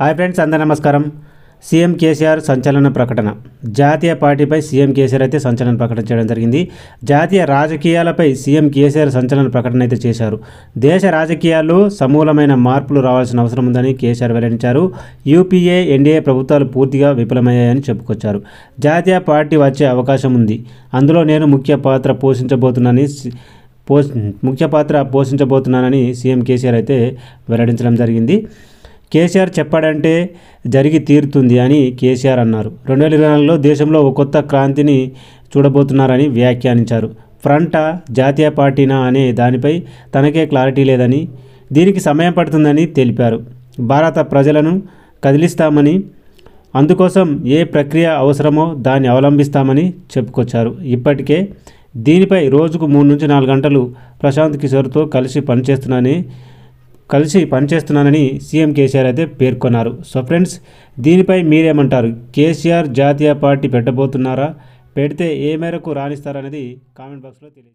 hi friends అందరు నమస్కారం CM KCR సంచలన ప్రకటన జాతీయ పార్టీపై సీఎం కేసీఆర్ అయితే సంచలన ప్రకటన చేయడం జరిగింది జాతీయ రాజకీయాలపై సీఎం కేసీఆర్ సంచలన ప్రకటన అయితే చేశారు దేశ రాజకీయాల్లో సమూలమైన మార్పులు రావాల్సిన అవసరం ఉందని కేసీఆర్ వెల్లడించారు యూపీఏ ఎన్డీఏ ప్రభుత్వాలు పూర్తిగా విఫలమయ్యాయని చెప్పుకొచ్చారు జాతీయ పార్టీ వచ్చే అవకాశం ఉంది అందులో నేను ముఖ్య పాత్ర పోషించబోతున్నానని పోష్ ముఖ్య పాత్ర పోషించబోతున్నానని సీఎం కేసీఆర్ అయితే వెల్లడించడం జరిగింది కేసీఆర్ చెప్పాడంటే జరిగి తీరుతుంది అని కేసీఆర్ అన్నారు రెండు వేల ఇరవై నాలుగులో దేశంలో ఒక కొత్త క్రాంతిని చూడబోతున్నారని వ్యాఖ్యానించారు ఫ్రంట జాతీయ పార్టీనా అనే దానిపై తనకే క్లారిటీ లేదని దీనికి సమయం పడుతుందని తెలిపారు భారత ప్రజలను కదిలిస్తామని అందుకోసం ఏ ప్రక్రియ అవసరమో దాన్ని అవలంబిస్తామని చెప్పుకొచ్చారు ఇప్పటికే దీనిపై రోజుకు మూడు నుంచి నాలుగు గంటలు ప్రశాంత్ కిషోర్తో కలిసి పనిచేస్తున్నానని కలిసి పనిచేస్తున్నానని సీఎం కేసీఆర్ అయితే పేర్కొన్నారు సో ఫ్రెండ్స్ దీనిపై మీరేమంటారు కేసీఆర్ జాతీయ పార్టీ పెట్టబోతున్నారా పెడితే ఏ మేరకు రాణిస్తారనేది కామెంట్ బాక్స్లో తెలియదు